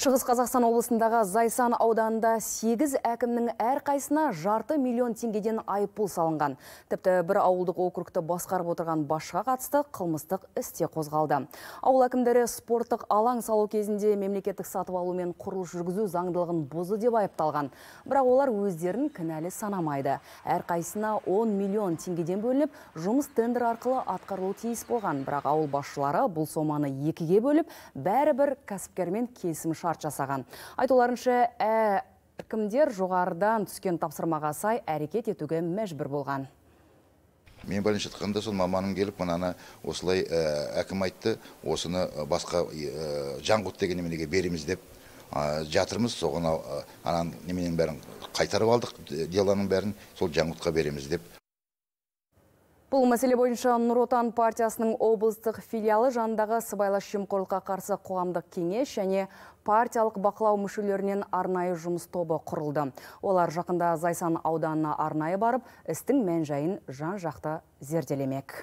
Шығыс Қазақстан облысындағы Зайсан ауданында 8 әкімнің әрқайсына жарты миллион теңгеден айыппұл салынған. Тіпті бір ауылдық округті басқарып отырған басшыға қатысты қылмыстық істе қозғалды. Ауыл әкімдері спорттық алаң салу кезінде мемлекеттік сатып алу мен құрылыс жүргізу заңдылығын бұзы деп айыпталған. Бірақ олар өздерін кінәлі санамайды. Әрқайсына 10 миллион теңгеден бөлініп, жұмыс тендер арқылы атқарылу тиіс болған. Бірақ ауыл басшылары бұл соманы екіге бөліп, бәрібір кәсіпкермен келісім шарт жасаған айтуларынша әркімдер жоғарыдан түскен тапсырмаға сай әрекет етуге мәжбүр болған мен бірінші айтқанда сол маманым келіп мынаны осылай ә, әкім айтты осыны басқа ә, жаңғұт деген неменеге береміз деп жатырмыз соған ананың неменің бәрін қайтарып алдық делоның бәрін сол жаңғұтқа береміз деп Бұл мәселе бойынша Нұр партиясының облыстық филиалы жандағы сыбайлас жемқорлыққа қарсы қоғамдық кеңес және партиялық бақылау мүшелерінен арнайы жұмыс тобы құрылды. Олар жақында Зайсан ауданына арнайы барып, істің мән-жайын жан-жақты зерделемек.